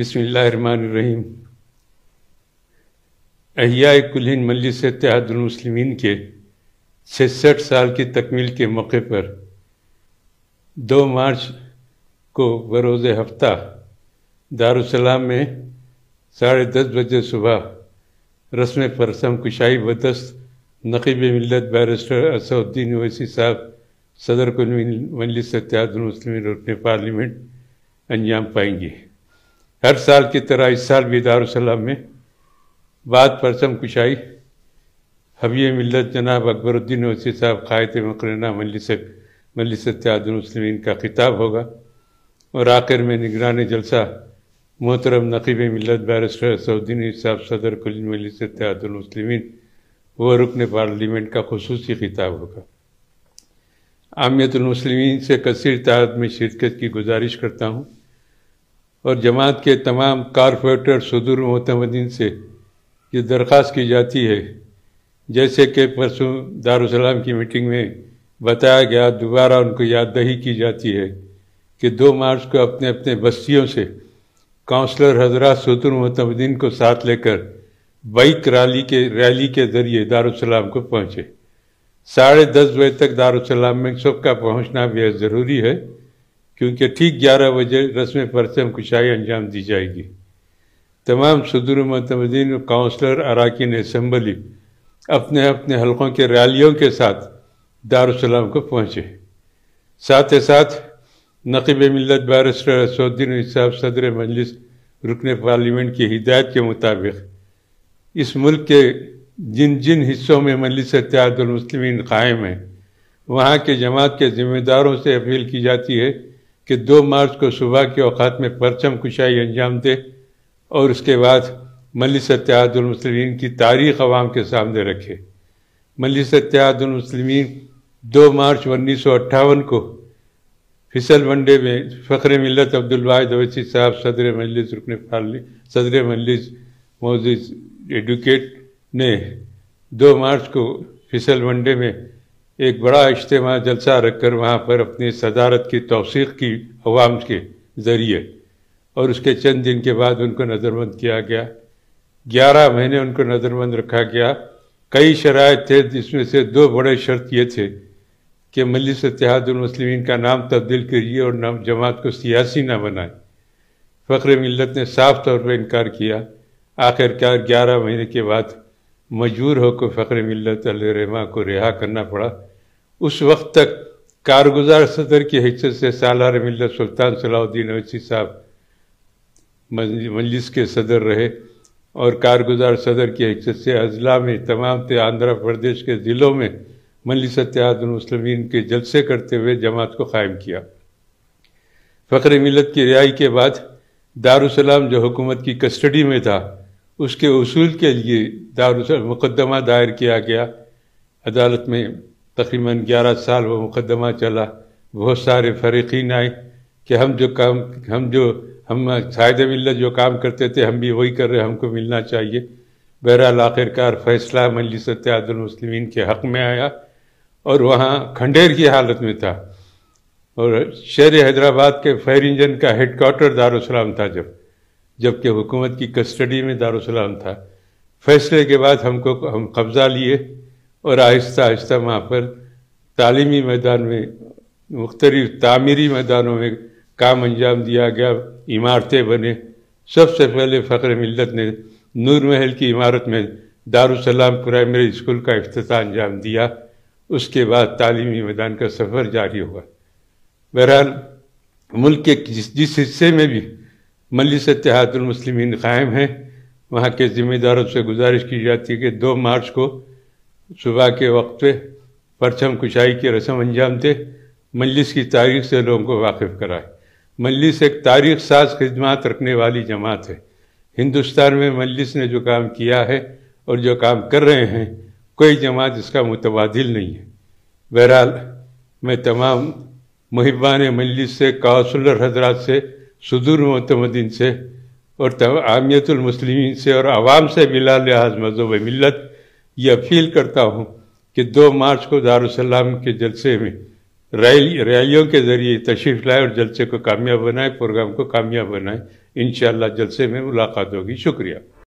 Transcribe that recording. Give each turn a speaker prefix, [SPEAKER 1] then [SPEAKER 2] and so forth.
[SPEAKER 1] बिस्मिल्लाहिर्रहमानिर्रहीम अहिया कुल्हन मल्लिस मुस्लिमीन के छसठ साल की तकमील के मौके पर दो मार्च को बरोज़ हफ्ता दारुसलाम में साढ़े दस बजे सुबह रस्म फरसम कुशाई बदस्त नकीब मिलत बैरिस्टर असदुद्दीन अवैसी साहब सदर कुल मजलिस मुस्लिमीन रुकन पार्लियामेंट अंजाम पाएंगे हर साल की तरह इस साल भी दारुसलाम में बाद परचम कुशाई हबी मिलत जनाब अकबरुद्दीन वसी साहब कायत मकरना मलिस मलिस का खिताब होगा और आखिर में निगरान जलसा मोहतरम नकीब मिलत बैरिस्टर सऊद्दीन साहब सदर कुल मलिस व रुकन पार्लिमेंट का खसूस खिताब होगा आमियतमसलिमिन से कसर तादाद में शिरकत की गुजारिश करता हूँ और जमात के तमाम कारपोरेटर सदर मतमदीन से ये दरख्वास्त की जाती है जैसे कि परसों दारुसलाम की मीटिंग में बताया गया दोबारा उनको याद दही की जाती है कि दो मार्च को अपने अपने बस्तियों से काउंसलर हजरा सदर मतमदीन को साथ लेकर बाइक रैली के रैली के जरिए दारुसलाम को पहुँचे साढ़े दस बजे तक दारुसलाम में सबका पहुँचना बेहद ज़रूरी है क्योंकि ठीक ग्यारह बजे रस्म परचम कुशाई अंजाम दी जाएगी तमाम सदर मतमदीन काउंसलर अरकान इसम्बली अपने अपने हलकों के रैलियों के साथ दारुसलाम को पहुँचे साथ ही साथ नकीब मिलत बैरिस्टर असुद्दीन साहब सदर मजलिस रुकन पार्लियामेंट की हिदायत के मुताबिक इस मुल्क के जिन जिन हिस्सों में मजलिस मुस्लिमीन कायम है वहाँ के जमात के ज़िम्मेदारों से अपील की जाती है कि 2 मार्च को सुबह के अवत में परचम कुशाई अंजाम दे और उसके बाद मलिस सत्यादमसलिन की तारीख अवाम के सामने रखे मलिस सत्यादमसलिन दो मार्च उन्नीस को फिसल वनडे में फ़खर मिलत अब्दुलवाद अवैसी साहब सदर मजलिस रुकन सदर मजलिस मोजिज एडवकेट ने दो मार्च को फिसल वनडे में एक बड़ा इज्तम जलसा रखकर वहाँ पर अपनी सदारत की तोसीक की अवाम के ज़रिए और उसके चंद दिन के बाद उनको नज़रबंद किया गया ग्यारह महीने उनको नज़रबंद रखा गया कई शराय थे जिसमें से दो बड़े शर्त ये थे कि मलिस इतिहादमसलिमिन का नाम तब्दील करिए और नाम जमात को सियासी ना बनाए फ़्र मिलत ने साफ तौर पर इनकार किया आखिरकार ग्यारह महीने के बाद मजबूर होकर फ़ख्र मिलत रहमा को रिहा करना पड़ा उस वक्त तक कारगुजार सदर की हैसियत से सालार मिल्ल सुल्तान सलाउद्दीन अवैसी साहब मजलिस के सदर रहे और कारगुजार सदर की हैसियत से अजला में तमाम थे आंध्र प्रदेश के ज़िलों में मजलिस मुसलमिन के जलसे करते हुए जमात को कायम किया फ़्र मिलत की रिहाई के बाद दारुसलाम जो हुकूमत की कस्टडी में था उसके असूल के लिए दार मुकदमा दायर किया गया अदालत में तकरीबन ग्यारह साल वो मुकदमा चला बहुत सारे फरीकीन आए कि हम जो काम हम जो हम शायद मिल्ल जो काम करते थे हम भी वही कर रहे हमको मिलना चाहिए बहरहाल आखिरकार फैसला मजलिस मुस्लिमीन के हक़ में आया और वहाँ खंडेर की हालत में था और शहर हैदराबाद के फायर इंजन का हेड क्वार्टर था जब जबकि हुकूमत की कस्टडी में दारोसलाम था फैसले के बाद हमको हम कब्ज़ा लिए और आहिस्ता आहिस्ता वहाँ पर तालीमी मैदान में मुख्तलि तामीरी मैदानों में काम अंजाम दिया गया इमारतें बने सबसे पहले फ़ख्र मिलत ने नूर महल की इमारत में दारुसलाम प्राइमरी स्कूल का अफ्ताह अंजाम दिया उसके बाद तालीमी मैदान का सफ़र जारी हुआ बहरहाल मुल्क के जिस जिस हिस्से में भी मलिस इतिहादुलमसलिमिन कायम हैं वहाँ के ज़िम्मेदारों से गुजारिश की जाती है कि दो मार्च को सुबह के वक्त पे परचम कुशाई की रस्म अंजाम दे मजलिस की तारीख से लोगों को वाकिफ़ कराए मजलिस एक तारीख साज खदमात रखने वाली जमात है हिंदुस्तान में मजलिस ने जो काम किया है और जो काम कर रहे हैं कोई जमात इसका मुतबादिल नहीं है बहरहाल मैं तमाम महिबान मजलिस से कौसलर हजरात से सुदूर मतमदीन से और आमियतुलमसलिम से और आवाम से बिला लिहाज मजहब मिलत ये अपील करता हूँ कि 2 मार्च को दारुसलाम के जलसे में रैली रैलियों के जरिए तशरीफ लाए और जलसे को कामयाब बनाए प्रोग्राम को कामयाब बनाए इन जलसे में मुलाकात होगी शुक्रिया